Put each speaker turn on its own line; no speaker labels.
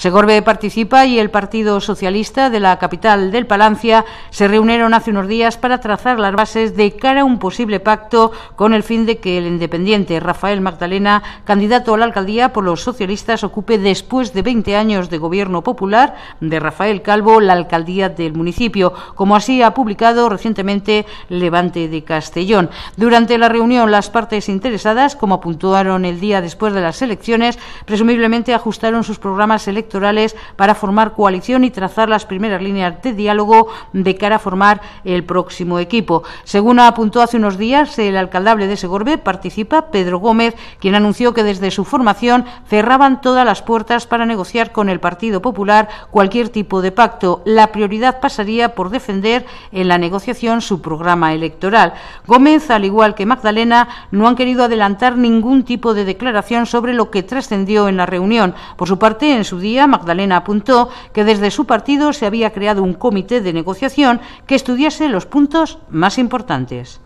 Segorbe participa y el Partido Socialista de la capital del Palancia se reunieron hace unos días para trazar las bases de cara a un posible pacto con el fin de que el independiente Rafael Magdalena, candidato a la alcaldía por los socialistas, ocupe después de 20 años de gobierno popular de Rafael Calvo la alcaldía del municipio, como así ha publicado recientemente Levante de Castellón. Durante la reunión, las partes interesadas, como apuntaron el día después de las elecciones, presumiblemente ajustaron sus programas electorales electorales para formar coalición y trazar las primeras líneas de diálogo de cara a formar el próximo equipo. Según apuntó hace unos días el alcaldable de Segorbe, participa Pedro Gómez, quien anunció que desde su formación cerraban todas las puertas para negociar con el Partido Popular cualquier tipo de pacto. La prioridad pasaría por defender en la negociación su programa electoral. Gómez, al igual que Magdalena, no han querido adelantar ningún tipo de declaración sobre lo que trascendió en la reunión. Por su parte, en su día, Magdalena apuntó que desde su partido se había creado un comité de negociación que estudiase los puntos más importantes.